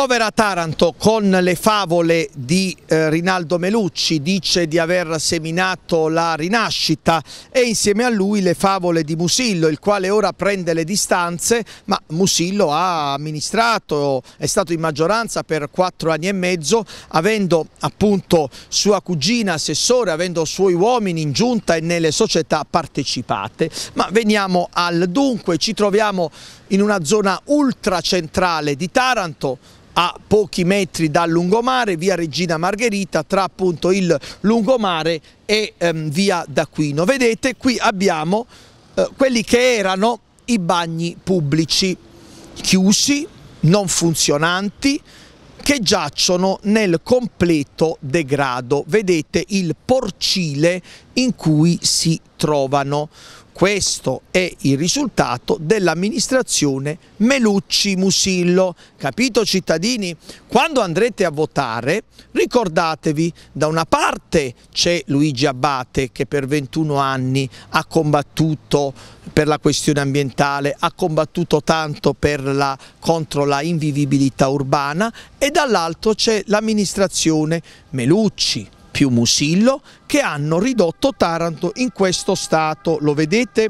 Povera Taranto con le favole di eh, Rinaldo Melucci dice di aver seminato la rinascita e insieme a lui le favole di Musillo il quale ora prende le distanze ma Musillo ha amministrato, è stato in maggioranza per quattro anni e mezzo avendo appunto sua cugina assessore, avendo suoi uomini in giunta e nelle società partecipate. Ma veniamo al dunque, ci troviamo in una zona ultra centrale di Taranto a pochi metri dal lungomare, via Regina Margherita, tra appunto il lungomare e ehm, via D'Aquino. Vedete, qui abbiamo eh, quelli che erano i bagni pubblici chiusi, non funzionanti, che giacciono nel completo degrado. Vedete il porcile in cui si trovano. Questo è il risultato dell'amministrazione Melucci Musillo. Capito cittadini? Quando andrete a votare ricordatevi da una parte c'è Luigi Abate che per 21 anni ha combattuto per la questione ambientale, ha combattuto tanto la, contro la invivibilità urbana e dall'altro c'è l'amministrazione Melucci, musillo più Musillo che hanno ridotto Taranto in questo stato, lo vedete?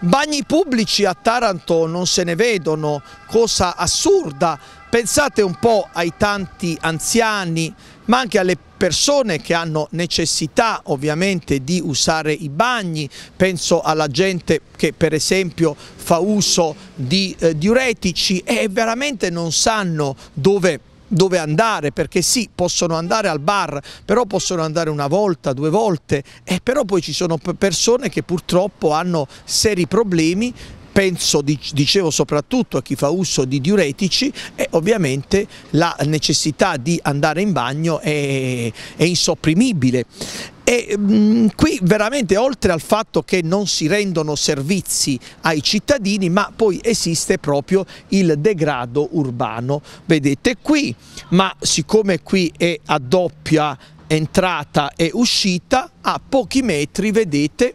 Bagni pubblici a Taranto non se ne vedono, cosa assurda, pensate un po' ai tanti anziani ma anche alle persone che hanno necessità ovviamente di usare i bagni, penso alla gente che per esempio fa uso di eh, diuretici e veramente non sanno dove dove andare, perché sì, possono andare al bar, però possono andare una volta, due volte, eh, però poi ci sono persone che purtroppo hanno seri problemi penso, dicevo soprattutto a chi fa uso di diuretici e ovviamente la necessità di andare in bagno è, è insopprimibile. E mh, mm, qui veramente oltre al fatto che non si rendono servizi ai cittadini, ma poi esiste proprio il degrado urbano. Vedete qui, ma siccome qui è a doppia entrata e uscita, a pochi metri, vedete,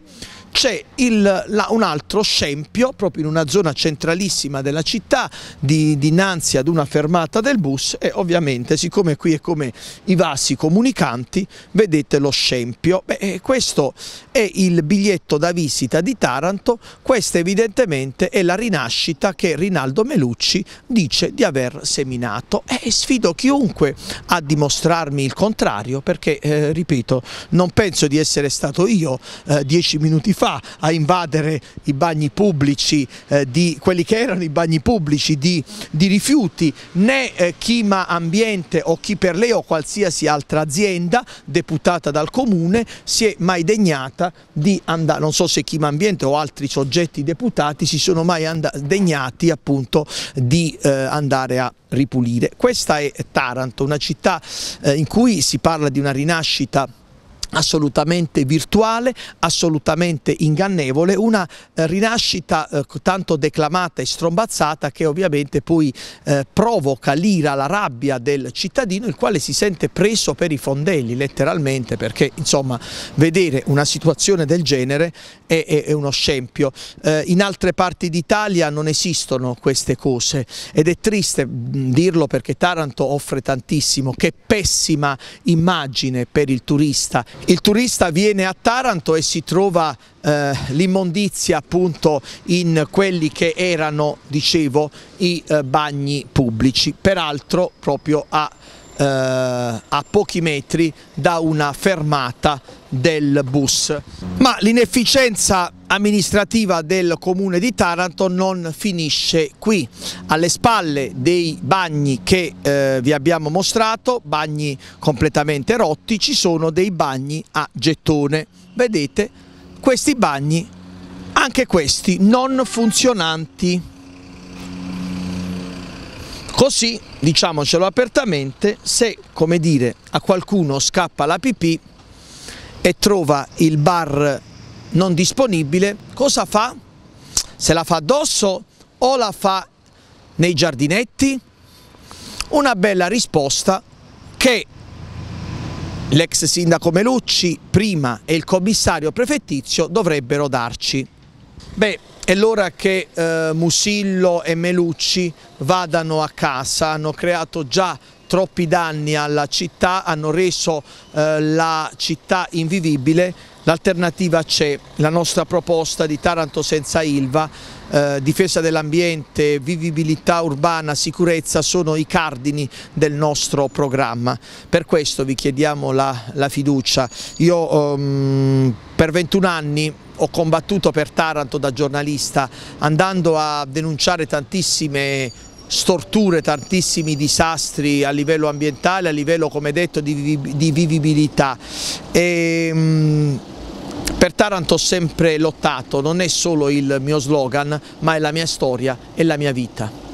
c'è un altro scempio proprio in una zona centralissima della città di, dinanzi ad una fermata del bus e ovviamente siccome qui è come i vasi comunicanti vedete lo scempio. Beh, eh, questo è il biglietto da visita di Taranto, questa evidentemente è la rinascita che Rinaldo Melucci dice di aver seminato e eh, sfido chiunque a dimostrarmi il contrario perché, eh, ripeto, non penso di essere stato io eh, dieci minuti fa fa a invadere i bagni pubblici eh, di quelli che erano i bagni pubblici di, di rifiuti, né eh, Chima Ambiente o chi per lei o qualsiasi altra azienda deputata dal comune si è mai degnata di andare, non so se Chima Ambiente o altri soggetti deputati si sono mai degnati appunto di eh, andare a ripulire. Questa è Taranto, una città eh, in cui si parla di una rinascita assolutamente virtuale, assolutamente ingannevole, una eh, rinascita eh, tanto declamata e strombazzata che ovviamente poi eh, provoca l'ira, la rabbia del cittadino il quale si sente preso per i fondelli letteralmente perché insomma vedere una situazione del genere è, è, è uno scempio. Eh, in altre parti d'Italia non esistono queste cose ed è triste mm, dirlo perché Taranto offre tantissimo, che pessima immagine per il turista il turista viene a Taranto e si trova eh, l'immondizia appunto in quelli che erano, dicevo, i eh, bagni pubblici, peraltro proprio a, eh, a pochi metri da una fermata del bus. Ma l'inefficienza amministrativa del comune di Taranto non finisce qui, alle spalle dei bagni che eh, vi abbiamo mostrato, bagni completamente rotti, ci sono dei bagni a gettone, vedete questi bagni, anche questi non funzionanti, così diciamocelo apertamente se come dire a qualcuno scappa la pipì e trova il bar non disponibile, cosa fa? Se la fa addosso o la fa nei giardinetti? Una bella risposta che l'ex sindaco Melucci prima e il commissario prefettizio dovrebbero darci. Beh, è l'ora che eh, Musillo e Melucci vadano a casa, hanno creato già troppi danni alla città, hanno reso eh, la città invivibile L'alternativa c'è, la nostra proposta di Taranto senza Ilva, eh, difesa dell'ambiente, vivibilità urbana, sicurezza sono i cardini del nostro programma. Per questo vi chiediamo la, la fiducia. Io ehm, per 21 anni ho combattuto per Taranto da giornalista andando a denunciare tantissime storture, tantissimi disastri a livello ambientale, a livello come detto di, vivibilità. E, ehm, per Taranto ho sempre lottato, non è solo il mio slogan, ma è la mia storia e la mia vita.